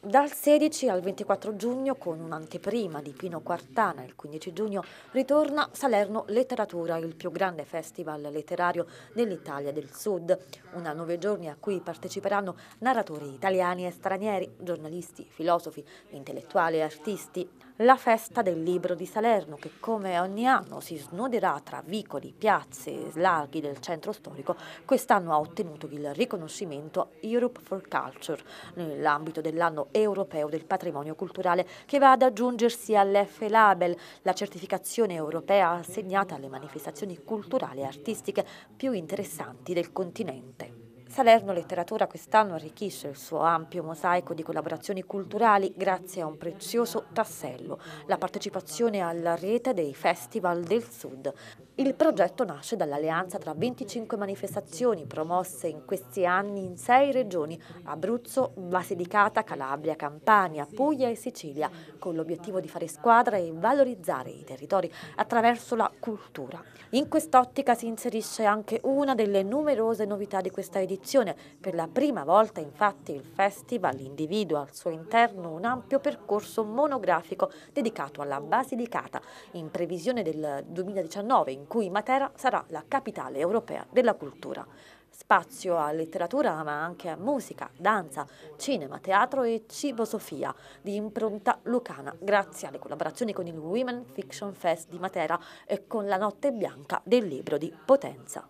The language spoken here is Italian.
Dal 16 al 24 giugno, con un'anteprima di Pino Quartana, il 15 giugno ritorna Salerno Letteratura, il più grande festival letterario dell'Italia del Sud. Una nove giorni a cui parteciperanno narratori italiani e stranieri, giornalisti, filosofi, intellettuali e artisti la festa del libro di Salerno che come ogni anno si snoderà tra vicoli, piazze e slarghi del centro storico, quest'anno ha ottenuto il riconoscimento Europe for Culture nell'ambito dell'anno europeo del patrimonio culturale che va ad aggiungersi all'F-Label, la certificazione europea assegnata alle manifestazioni culturali e artistiche più interessanti del continente. Salerno Letteratura quest'anno arricchisce il suo ampio mosaico di collaborazioni culturali grazie a un prezioso tassello, la partecipazione alla rete dei Festival del Sud. Il progetto nasce dall'alleanza tra 25 manifestazioni promosse in questi anni in sei regioni, Abruzzo, Basilicata, Calabria, Campania, Puglia e Sicilia, con l'obiettivo di fare squadra e valorizzare i territori attraverso la cultura. In quest'ottica si inserisce anche una delle numerose novità di questa edizione edizione. Per la prima volta infatti il festival individua al suo interno un ampio percorso monografico dedicato alla Basilicata in previsione del 2019 in cui Matera sarà la capitale europea della cultura. Spazio a letteratura ma anche a musica, danza, cinema, teatro e cibo Sofia di impronta lucana grazie alle collaborazioni con il Women Fiction Fest di Matera e con la Notte Bianca del libro di Potenza.